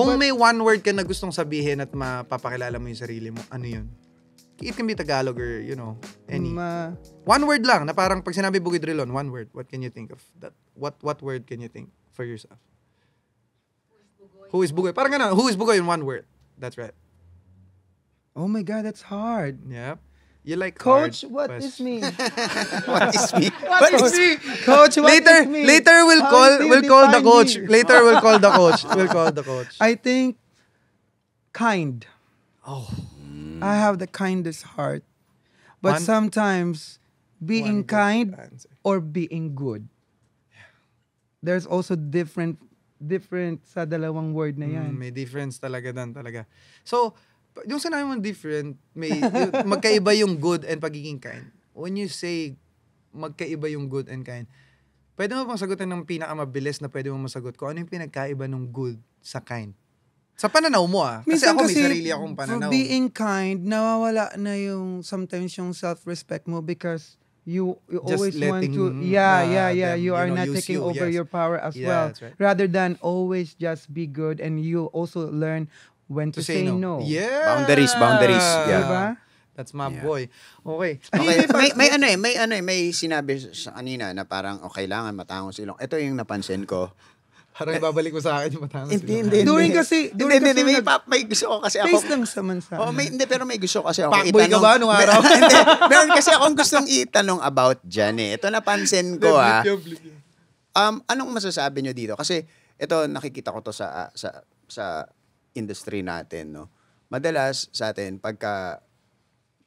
Kung But, may one word ka na gustong sabihin at mapapakilala mo yung sarili mo, ano yun? It can be Tagalog or, you know, any. Ma... One word lang, na parang pag sinabi Bugidrilon, one word. What can you think of? That, what what word can you think for yourself? Who is Bugoy? Parang ganun, who is Bugoy in one word? That's right. Oh my God, that's hard. Yep. You are like coach? Hard what this mean? me? what is me? What, what is me? Coach, what later, Later we'll How call we'll call the coach. Me? Later we'll call the coach. We'll call the coach. I think kind. Oh. I have the kindest heart. But one, sometimes being kind answer. or being good. Yeah. There's also different different sa dalawang word na mm, yan. Mm, may difference talaga dan talaga. So, yung sinabi mo different, may, magkaiba yung good and pagiging kind. When you say magkaiba yung good and kind, pwede mo bang sagutin ng pinakamabilis na pwede mo masagot ko ano yung pinagkaiba ng good sa kind? Sa pananaw mo ah. Kasi minsan ako kasi, may sarili akong pananaw. For being kind, nawawala na yung sometimes yung self-respect mo because you you Just always letting, want to yeah uh, yeah yeah them, you are know, not taking you, over yes. your power as yeah, well right. rather than always just be good and you also learn when to, to say, say no. no. Yeah. Boundaries, boundaries. Diba? Yeah. Diba? That's my yeah. boy. Okay. okay. may, may ano eh, may ano eh, may sinabi sa kanina na parang oh, kailangan matangos ilong. Ito yung napansin ko. Parang ibabalik mo sa akin yung matangos hindi, hindi, hindi. During kasi, during hindi, hindi, may, may gusto ko kasi ako. Taste lang sa mansa. Oh, may, hindi, pero may gusto ko kasi ako. Pakboy ka ba nung araw? hindi, meron kasi akong gustong itanong about dyan eh. Ito napansin ko ah. Um, anong masasabi nyo dito? Kasi ito nakikita ko to sa, ah, sa, sa industry natin, no? Madalas sa atin, pagka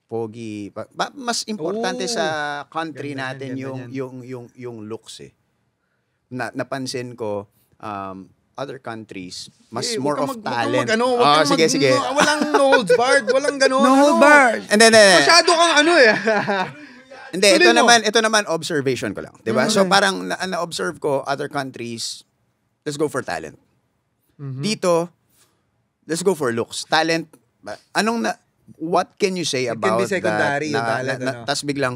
pogi, pa, mas importante Ooh, sa country ganda, natin ganda yung, yan. yung, yung, yung looks eh. Na, napansin ko, um, other countries, mas eh, more of mag, talent. Mag, ano, oh, sige, mag, sige. No, walang no holds barred, walang ganun. No holds barred. And then, eh, Masyado kang ano eh. Hindi, ito mo. naman, ito naman observation ko lang, 'di ba? Mm-hmm. So parang na- na-observe ko other countries, let's go for talent. Mm-hmm. Dito, let's go for looks. Talent, anong na, what can you say It about can be secondary, that? Na, talent, na, na, ano. Tapos biglang,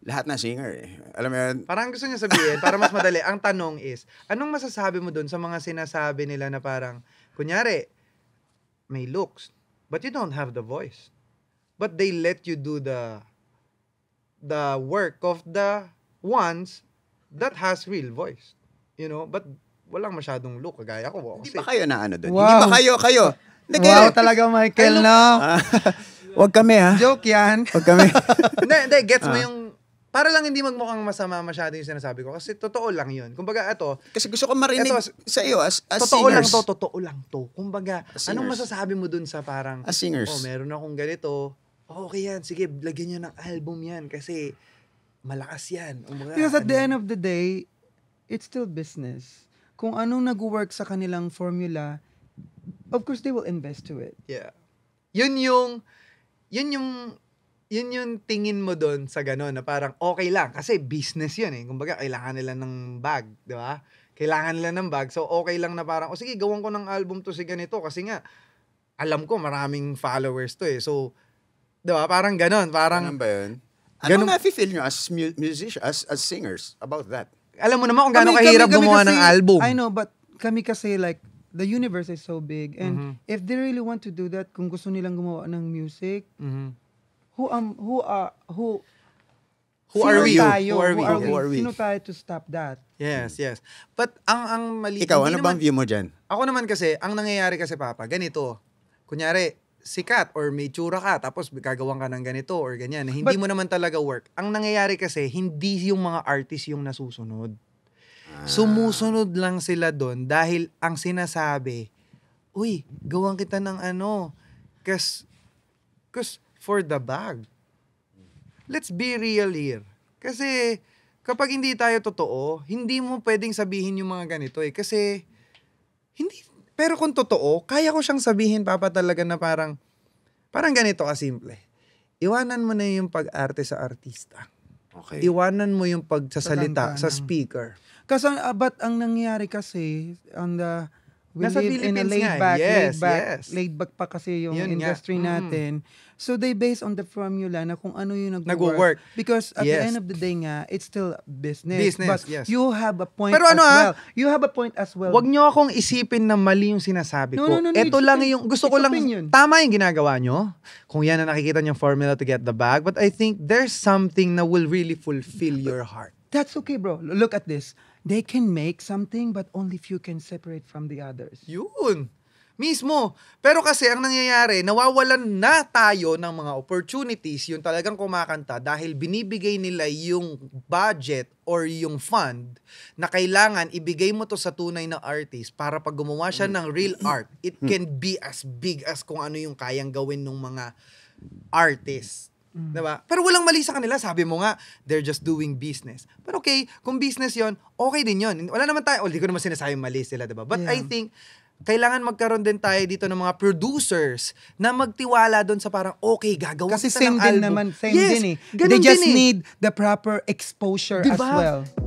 lahat na singer eh. Alam mo yun? Parang gusto niya sabihin, para mas madali, ang tanong is, anong masasabi mo dun sa mga sinasabi nila na parang, kunyari, may looks, but you don't have the voice. But they let you do the the work of the ones that has real voice. You know, but walang masyadong look kagaya ko. Hindi ba kayo na ano doon? Wow. Hindi ba kayo, kayo? Hindi Wow talaga Michael, no? Ah. Huwag kami ha. Joke yan. Huwag kami. Hindi, Gets mo ah. yung para lang hindi magmukhang masama masyado yung sinasabi ko. Kasi totoo lang yun. Kumbaga, ito... Kasi gusto ko marinig ito, sa iyo as, as totoo singers. Totoo lang to, totoo lang to. Kumbaga, anong masasabi mo dun sa parang... As singers. Oh, meron akong ganito. Oh, okay yan. Sige, lagyan niyo ng album yan. Kasi malakas yan. Kumbaga, Because at ano, the end of the day, it's still business kung anong nag-work sa kanilang formula, of course they will invest to it. Yeah. Yun yung yun yung yun yung tingin mo doon sa gano'n na parang okay lang kasi business yun eh. Kumbaga kailangan nila ng bag, 'di ba? Kailangan nila ng bag. So okay lang na parang o sige, gawan ko ng album to si ganito kasi nga alam ko maraming followers to eh. So 'di ba? Parang gano'n, parang Ano ba 'yun? Ano ganun, ano na feel nyo as mu- musician, as, as singers about that? alam mo naman kung gaano kahirap kami, kami gumawa kasi, ng album. I know, but kami kasi like, the universe is so big. And mm-hmm. if they really want to do that, kung gusto nilang gumawa ng music, mm-hmm. who am um, who are uh, who Who are, we? Tayo, who are we? Who are we? Who are we? Sino tayo to stop that? Yes, yes. But ang ang mali Ikaw, ano naman, bang view mo diyan? Ako naman kasi, ang nangyayari kasi papa, ganito. Kunyari, sikat or may tsura ka tapos gagawin ka ng ganito or ganyan na eh, hindi But, mo naman talaga work. Ang nangyayari kasi hindi yung mga artist yung nasusunod. Ah. Sumusunod lang sila doon dahil ang sinasabi, uy, gawan kita ng ano, cause, cause for the bag. Let's be real here. Kasi kapag hindi tayo totoo, hindi mo pwedeng sabihin yung mga ganito eh. Kasi hindi pero kung totoo, kaya ko siyang sabihin, Papa, talaga na parang, parang ganito kasimple. Iwanan mo na yung pag-arte sa artista. Okay. Iwanan mo yung pagsasalita sa speaker. Kasi, uh, but ang nangyayari kasi, on the, We Nasa live Philippines in a laid back, Yes, laid back, yes. laid back pa kasi yung Yun industry nga. Mm. natin. Mm. So they based on the formula na kung ano yung nag-work. nag-work. Because at yes. the end of the day nga, it's still business. Business, But yes. you have a point Pero ano, as ano, well. You have a point as well. Huwag nyo akong isipin na mali yung sinasabi no, ko. No, no, no, Ito lang opinion. yung, gusto ko lang, opinion. tama yung ginagawa nyo. Kung yan na nakikita nyo formula to get the bag. But I think there's something na will really fulfill your heart. That's okay, bro. Look at this. They can make something but only few can separate from the others. Yun. Mismo. Pero kasi ang nangyayari, nawawalan na tayo ng mga opportunities, yung talagang kumakanta dahil binibigay nila yung budget or yung fund na kailangan ibigay mo to sa tunay na artist para pag gumawa siya ng real art, it can be as big as kung ano yung kayang gawin ng mga artists. Mm. Diba? Pero walang mali sa kanila. Sabi mo nga, they're just doing business. Pero okay, kung business yon okay din yon Wala naman tayo, hindi oh, ko naman sinasabing mali sila, diba? But yeah. I think, kailangan magkaroon din tayo dito ng mga producers na magtiwala doon sa parang okay gagawin Kasi same din naman same yes, din eh. They just eh. need the proper exposure diba? as well.